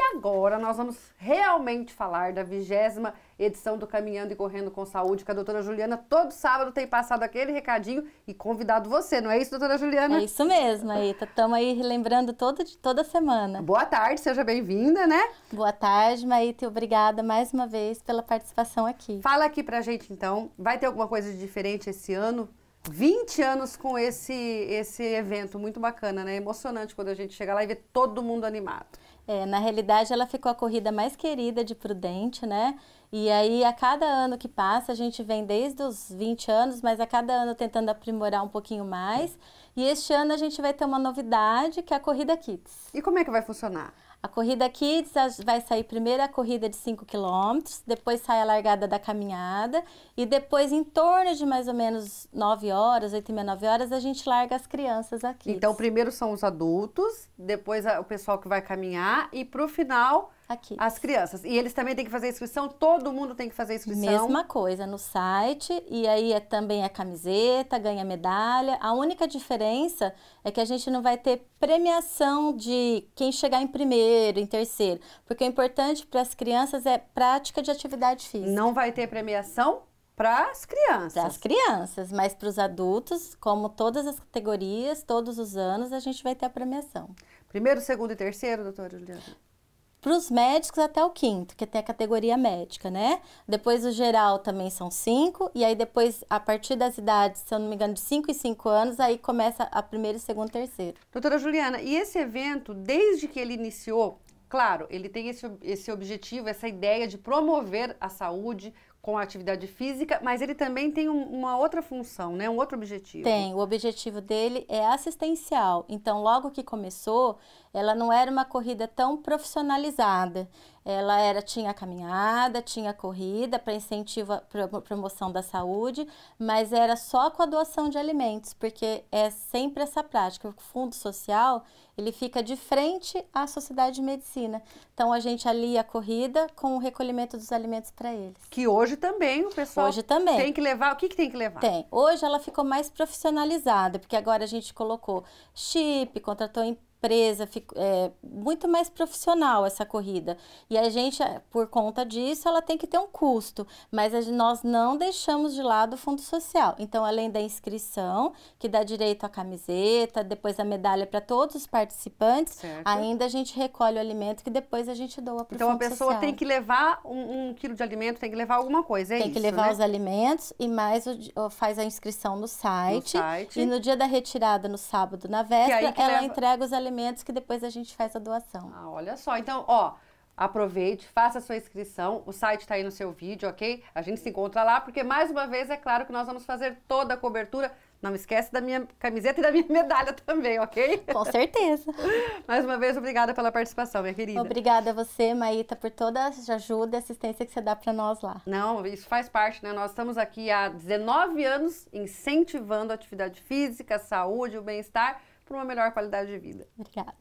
E agora nós vamos realmente falar da vigésima edição do Caminhando e Correndo com Saúde, que a doutora Juliana todo sábado tem passado aquele recadinho e convidado você, não é isso, doutora Juliana? É isso mesmo, Aita. Estamos aí relembrando todo, toda semana. Boa tarde, seja bem-vinda, né? Boa tarde, Maíta, e obrigada mais uma vez pela participação aqui. Fala aqui pra gente, então, vai ter alguma coisa de diferente esse ano 20 anos com esse, esse evento muito bacana, né? Emocionante quando a gente chega lá e vê todo mundo animado. É, na realidade, ela ficou a corrida mais querida de Prudente, né? E aí, a cada ano que passa, a gente vem desde os 20 anos, mas a cada ano tentando aprimorar um pouquinho mais. E este ano a gente vai ter uma novidade, que é a Corrida Kids. E como é que vai funcionar? A corrida Kids vai sair primeiro a corrida de 5 km, depois sai a largada da caminhada e depois, em torno de mais ou menos 9 horas, 8 e meia, 9 horas, a gente larga as crianças aqui. Então, primeiro são os adultos, depois o pessoal que vai caminhar e para o final aqui. As crianças. E eles também têm que fazer inscrição? Todo mundo tem que fazer inscrição? Mesma coisa, no site. E aí é, também é camiseta, ganha medalha. A única diferença é que a gente não vai ter premiação de quem chegar em primeiro, em terceiro. Porque o importante para as crianças é prática de atividade física. Não vai ter premiação? Para as crianças. Para as crianças, mas para os adultos, como todas as categorias, todos os anos, a gente vai ter a premiação. Primeiro, segundo e terceiro, doutora Juliana? para os médicos até o quinto, que tem a categoria médica, né? Depois o geral também são cinco, e aí depois, a partir das idades, se eu não me engano, de cinco e cinco anos, aí começa a primeiro segundo terceiro Doutora Juliana, e esse evento, desde que ele iniciou, claro, ele tem esse, esse objetivo, essa ideia de promover a saúde, com a atividade física, mas ele também tem um, uma outra função, né? Um outro objetivo. Tem, o objetivo dele é assistencial. Então, logo que começou, ela não era uma corrida tão profissionalizada ela era tinha caminhada, tinha corrida para incentivo para promoção da saúde, mas era só com a doação de alimentos, porque é sempre essa prática. O fundo social, ele fica de frente à Sociedade de Medicina. Então a gente alia a corrida com o recolhimento dos alimentos para eles. Que hoje também o pessoal Hoje também. Tem que levar, o que que tem que levar? Tem. Hoje ela ficou mais profissionalizada, porque agora a gente colocou chip, contratou empresa, presa, fico, é, muito mais profissional essa corrida. E a gente, é, por conta disso, ela tem que ter um custo, mas a, nós não deixamos de lado o fundo social. Então, além da inscrição, que dá direito à camiseta, depois a medalha para todos os participantes, certo. ainda a gente recolhe o alimento que depois a gente doa para o Então, fundo a pessoa social. tem que levar um, um, quilo de alimento, tem que levar alguma coisa, é tem isso, que levar né? os alimentos e mais o, faz a inscrição no site, no site, E no dia da retirada, no sábado, na véspera, é ela leva... entrega os alimentos alimentos que depois a gente faz a doação. Ah, olha só. Então, ó, aproveite, faça a sua inscrição. O site está aí no seu vídeo, ok? A gente se encontra lá, porque mais uma vez é claro que nós vamos fazer toda a cobertura. Não esquece da minha camiseta e da minha medalha também, ok? Com certeza. mais uma vez, obrigada pela participação, minha querida. Obrigada a você, Maíta, por toda a ajuda e assistência que você dá para nós lá. Não, isso faz parte, né? Nós estamos aqui há 19 anos incentivando a atividade física, a saúde, o bem-estar para uma melhor qualidade de vida. Obrigada.